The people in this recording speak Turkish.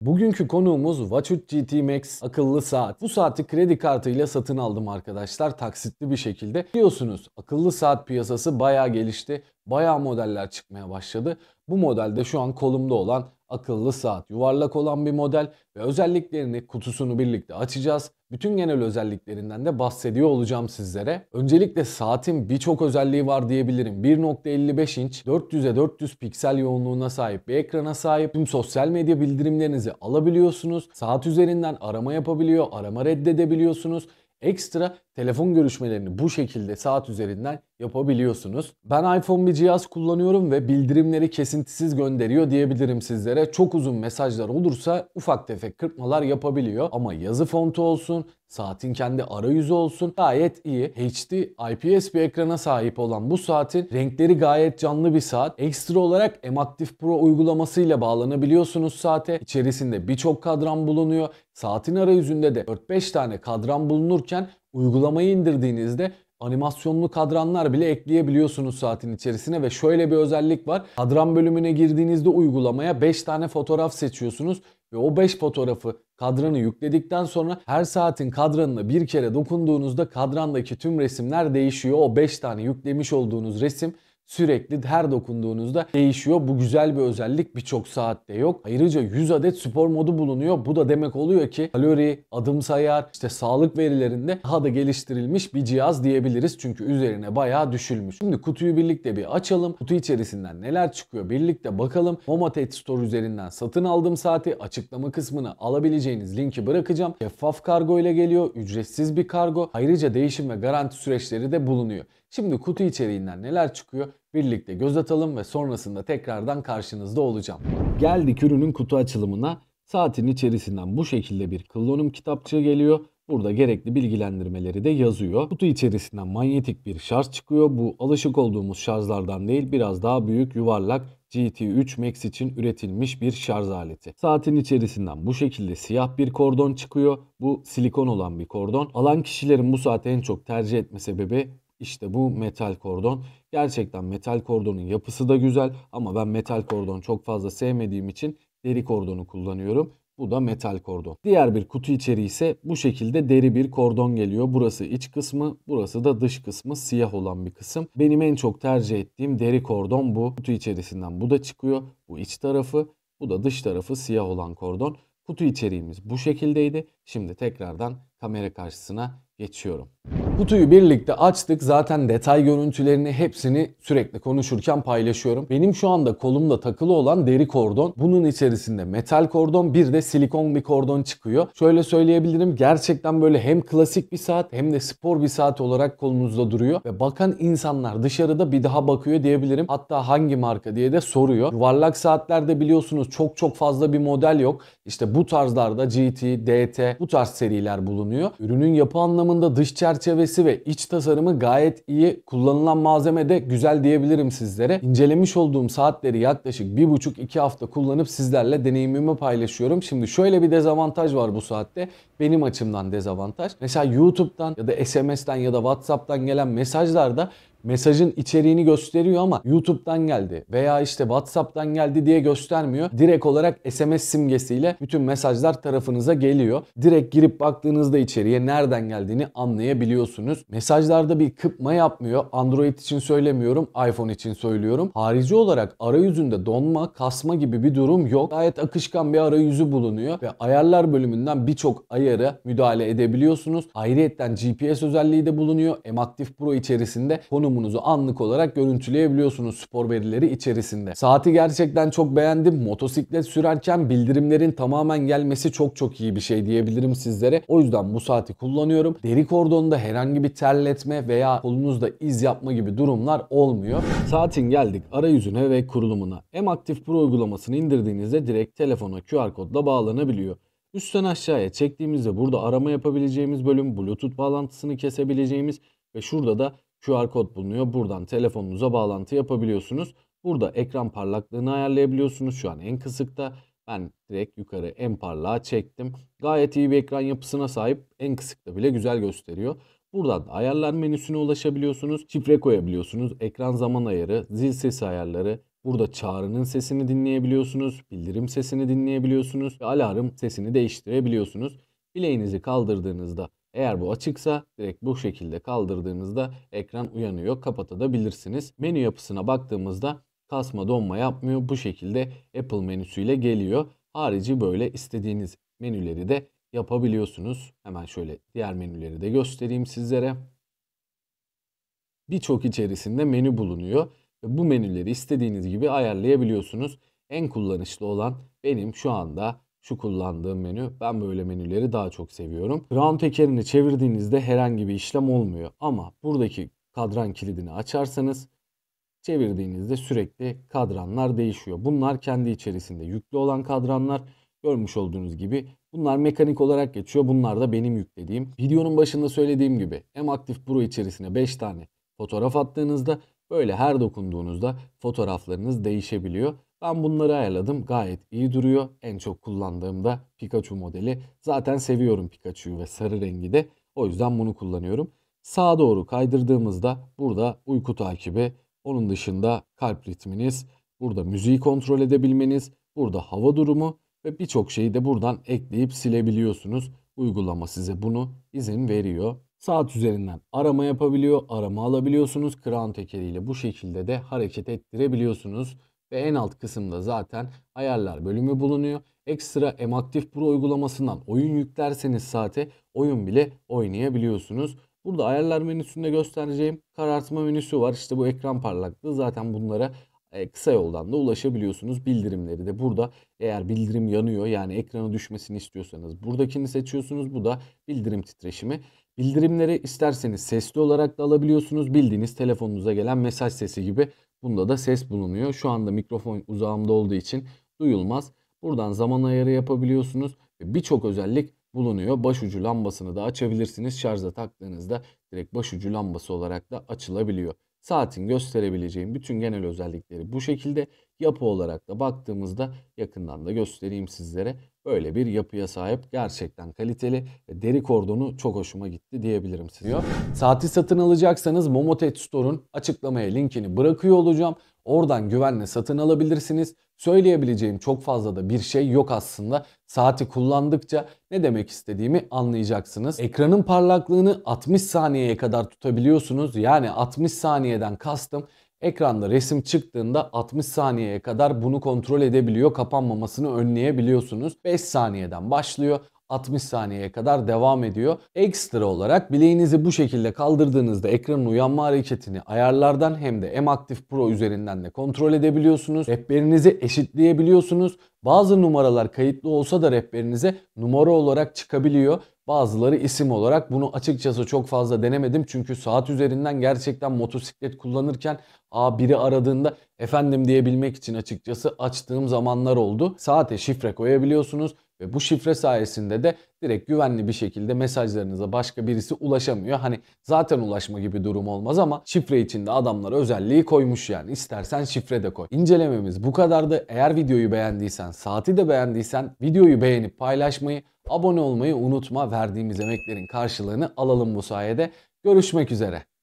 Bugünkü konuğumuz Vachut GT Max akıllı saat. Bu saati kredi kartıyla satın aldım arkadaşlar taksitli bir şekilde. Biliyorsunuz akıllı saat piyasası bayağı gelişti. Bayağı modeller çıkmaya başladı. Bu modelde şu an kolumda olan akıllı saat, yuvarlak olan bir model ve özelliklerini kutusunu birlikte açacağız. Bütün genel özelliklerinden de bahsediyor olacağım sizlere. Öncelikle saatin birçok özelliği var diyebilirim. 1.55 inç 400'e 400 piksel yoğunluğuna sahip bir ekrana sahip. Tüm sosyal medya bildirimlerinizi alabiliyorsunuz. Saat üzerinden arama yapabiliyor, arama reddedebiliyorsunuz. Ekstra telefon görüşmelerini bu şekilde saat üzerinden yapabiliyorsunuz. Ben iPhone bir cihaz kullanıyorum ve bildirimleri kesintisiz gönderiyor diyebilirim sizlere. Çok uzun mesajlar olursa ufak tefek kırpmalar yapabiliyor ama yazı fontu olsun, Saatin kendi arayüzü olsun gayet iyi. HD IPS bir ekrana sahip olan bu saatin renkleri gayet canlı bir saat. Ekstra olarak M-Active Pro uygulamasıyla bağlanabiliyorsunuz saate. İçerisinde birçok kadran bulunuyor. Saatin arayüzünde de 4-5 tane kadran bulunurken uygulamayı indirdiğinizde animasyonlu kadranlar bile ekleyebiliyorsunuz saatin içerisine ve şöyle bir özellik var. Kadran bölümüne girdiğinizde uygulamaya 5 tane fotoğraf seçiyorsunuz ve o 5 fotoğrafı kadranı yükledikten sonra her saatin kadranına bir kere dokunduğunuzda kadrandaki tüm resimler değişiyor. O 5 tane yüklemiş olduğunuz resim sürekli her dokunduğunuzda değişiyor. Bu güzel bir özellik birçok saatte yok. Ayrıca 100 adet spor modu bulunuyor. Bu da demek oluyor ki kalori, adım sayar, işte sağlık verilerinde daha da geliştirilmiş bir cihaz diyebiliriz. Çünkü üzerine bayağı düşülmüş. Şimdi kutuyu birlikte bir açalım. Kutu içerisinden neler çıkıyor birlikte bakalım. Momatet Store üzerinden satın aldığım saati açıklama kısmına alabileceğiniz linki bırakacağım. Şeffaf kargo ile geliyor. Ücretsiz bir kargo. Ayrıca değişim ve garanti süreçleri de bulunuyor. Şimdi kutu içeriğinden neler çıkıyor birlikte göz atalım ve sonrasında tekrardan karşınızda olacağım. Geldik ürünün kutu açılımına. Saatin içerisinden bu şekilde bir klonum kitapçığı geliyor. Burada gerekli bilgilendirmeleri de yazıyor. Kutu içerisinden manyetik bir şarj çıkıyor. Bu alışık olduğumuz şarjlardan değil biraz daha büyük yuvarlak GT3 Max için üretilmiş bir şarj aleti. Saatin içerisinden bu şekilde siyah bir kordon çıkıyor. Bu silikon olan bir kordon. Alan kişilerin bu saati en çok tercih etme sebebi işte bu metal kordon. Gerçekten metal kordonun yapısı da güzel ama ben metal kordon çok fazla sevmediğim için deri kordonu kullanıyorum. Bu da metal kordon. Diğer bir kutu içeriği ise bu şekilde deri bir kordon geliyor. Burası iç kısmı, burası da dış kısmı siyah olan bir kısım. Benim en çok tercih ettiğim deri kordon bu. Kutu içerisinden bu da çıkıyor. Bu iç tarafı, bu da dış tarafı siyah olan kordon. Kutu içeriğimiz bu şekildeydi. Şimdi tekrardan kamera karşısına geçiyorum. Kutuyu birlikte açtık. Zaten detay görüntülerini hepsini sürekli konuşurken paylaşıyorum. Benim şu anda kolumda takılı olan deri kordon. Bunun içerisinde metal kordon bir de silikon bir kordon çıkıyor. Şöyle söyleyebilirim gerçekten böyle hem klasik bir saat hem de spor bir saat olarak kolunuzda duruyor. Ve bakan insanlar dışarıda bir daha bakıyor diyebilirim. Hatta hangi marka diye de soruyor. Yuvarlak saatlerde biliyorsunuz çok çok fazla bir model yok. İşte bu tarzlarda GT, DT bu tarz seriler bulunuyor. Ürünün yapı anlamında dış çerçeve mimarisi ve iç tasarımı gayet iyi. Kullanılan malzeme de güzel diyebilirim sizlere. İncelemiş olduğum saatleri yaklaşık 1,5-2 hafta kullanıp sizlerle deneyimimi paylaşıyorum. Şimdi şöyle bir dezavantaj var bu saatte. Benim açımdan dezavantaj. Mesela YouTube'dan ya da SMS'ten ya da WhatsApp'tan gelen mesajlarda mesajın içeriğini gösteriyor ama YouTube'dan geldi veya işte WhatsApp'tan geldi diye göstermiyor. Direkt olarak SMS simgesiyle bütün mesajlar tarafınıza geliyor. Direkt girip baktığınızda içeriye nereden geldiğini anlayabiliyorsunuz. Mesajlarda bir kıpma yapmıyor. Android için söylemiyorum, iPhone için söylüyorum. Harici olarak arayüzünde donma, kasma gibi bir durum yok. Gayet akışkan bir arayüzü bulunuyor ve ayarlar bölümünden birçok ayarı müdahale edebiliyorsunuz. Ayrıyetten GPS özelliği de bulunuyor. M Active Pro içerisinde konum konumunuzu anlık olarak görüntüleyebiliyorsunuz spor verileri içerisinde. Saati gerçekten çok beğendim. Motosiklet sürerken bildirimlerin tamamen gelmesi çok çok iyi bir şey diyebilirim sizlere. O yüzden bu saati kullanıyorum. Deri kordonda herhangi bir terletme veya kolunuzda iz yapma gibi durumlar olmuyor. Saatin geldik arayüzüne ve kurulumuna. M-Active Pro uygulamasını indirdiğinizde direkt telefona QR kodla bağlanabiliyor. Üstten aşağıya çektiğimizde burada arama yapabileceğimiz bölüm, Bluetooth bağlantısını kesebileceğimiz ve şurada da QR kod bulunuyor. Buradan telefonunuza bağlantı yapabiliyorsunuz. Burada ekran parlaklığını ayarlayabiliyorsunuz. Şu an en kısıkta. Ben direkt yukarı en parlağa çektim. Gayet iyi bir ekran yapısına sahip. En kısıkta bile güzel gösteriyor. Buradan ayarlar menüsüne ulaşabiliyorsunuz. Şifre koyabiliyorsunuz. Ekran zaman ayarı, zil sesi ayarları, Burada çağrının sesini dinleyebiliyorsunuz, bildirim sesini dinleyebiliyorsunuz ve alarm sesini değiştirebiliyorsunuz. Bileğinizi kaldırdığınızda eğer bu açıksa direkt bu şekilde kaldırdığınızda ekran uyanıyor. Kapatabilirsiniz. Menü yapısına baktığımızda kasma donma yapmıyor. Bu şekilde Apple menüsüyle geliyor. Harici böyle istediğiniz menüleri de yapabiliyorsunuz. Hemen şöyle diğer menüleri de göstereyim sizlere. Birçok içerisinde menü bulunuyor. Ve bu menüleri istediğiniz gibi ayarlayabiliyorsunuz. En kullanışlı olan benim şu anda şu kullandığım menü. Ben böyle menüleri daha çok seviyorum. Round tekerini çevirdiğinizde herhangi bir işlem olmuyor. Ama buradaki kadran kilidini açarsanız çevirdiğinizde sürekli kadranlar değişiyor. Bunlar kendi içerisinde yüklü olan kadranlar. Görmüş olduğunuz gibi bunlar mekanik olarak geçiyor. Bunlar da benim yüklediğim. Videonun başında söylediğim gibi M Active Pro içerisine 5 tane fotoğraf attığınızda böyle her dokunduğunuzda fotoğraflarınız değişebiliyor. Ben bunları ayarladım. Gayet iyi duruyor. En çok kullandığım da Pikachu modeli. Zaten seviyorum Pikachu'yu ve sarı rengi de. O yüzden bunu kullanıyorum. Sağa doğru kaydırdığımızda burada uyku takibi, onun dışında kalp ritminiz, burada müziği kontrol edebilmeniz, burada hava durumu ve birçok şeyi de buradan ekleyip silebiliyorsunuz. Uygulama size bunu izin veriyor. Saat üzerinden arama yapabiliyor, arama alabiliyorsunuz. Crown tekeriyle bu şekilde de hareket ettirebiliyorsunuz ve en alt kısımda zaten ayarlar bölümü bulunuyor. Ekstra M Active Pro uygulamasından oyun yüklerseniz saate oyun bile oynayabiliyorsunuz. Burada ayarlar menüsünde göstereceğim karartma menüsü var. İşte bu ekran parlaklığı zaten bunlara e, kısa yoldan da ulaşabiliyorsunuz. Bildirimleri de burada eğer bildirim yanıyor yani ekranı düşmesini istiyorsanız buradakini seçiyorsunuz. Bu da bildirim titreşimi. Bildirimleri isterseniz sesli olarak da alabiliyorsunuz. Bildiğiniz telefonunuza gelen mesaj sesi gibi Bunda da ses bulunuyor. Şu anda mikrofon uzağımda olduğu için duyulmaz. Buradan zaman ayarı yapabiliyorsunuz. Birçok özellik bulunuyor. Başucu lambasını da açabilirsiniz. Şarja taktığınızda direkt başucu lambası olarak da açılabiliyor. Saatin gösterebileceğim bütün genel özellikleri bu şekilde. Yapı olarak da baktığımızda yakından da göstereyim sizlere. Böyle bir yapıya sahip gerçekten kaliteli ve deri kordonu çok hoşuma gitti diyebilirim size. Diyor. Saati satın alacaksanız Momotet Store'un açıklamaya linkini bırakıyor olacağım. Oradan güvenle satın alabilirsiniz. Söyleyebileceğim çok fazla da bir şey yok aslında. Saati kullandıkça ne demek istediğimi anlayacaksınız. Ekranın parlaklığını 60 saniyeye kadar tutabiliyorsunuz. Yani 60 saniyeden kastım Ekranda resim çıktığında 60 saniyeye kadar bunu kontrol edebiliyor, kapanmamasını önleyebiliyorsunuz. 5 saniyeden başlıyor. 60 saniyeye kadar devam ediyor. Ekstra olarak bileğinizi bu şekilde kaldırdığınızda ekranın uyanma hareketini ayarlardan hem de M Active Pro üzerinden de kontrol edebiliyorsunuz. Rehberinizi eşitleyebiliyorsunuz. Bazı numaralar kayıtlı olsa da rehberinize numara olarak çıkabiliyor. Bazıları isim olarak bunu açıkçası çok fazla denemedim. Çünkü saat üzerinden gerçekten motosiklet kullanırken a biri aradığında efendim diyebilmek için açıkçası açtığım zamanlar oldu. Saate şifre koyabiliyorsunuz. Ve bu şifre sayesinde de direkt güvenli bir şekilde mesajlarınıza başka birisi ulaşamıyor. Hani zaten ulaşma gibi durum olmaz ama şifre içinde adamlar özelliği koymuş yani. İstersen şifre de koy. İncelememiz bu kadardı. Eğer videoyu beğendiysen, saati de beğendiysen videoyu beğenip paylaşmayı, abone olmayı unutma. Verdiğimiz emeklerin karşılığını alalım bu sayede. Görüşmek üzere.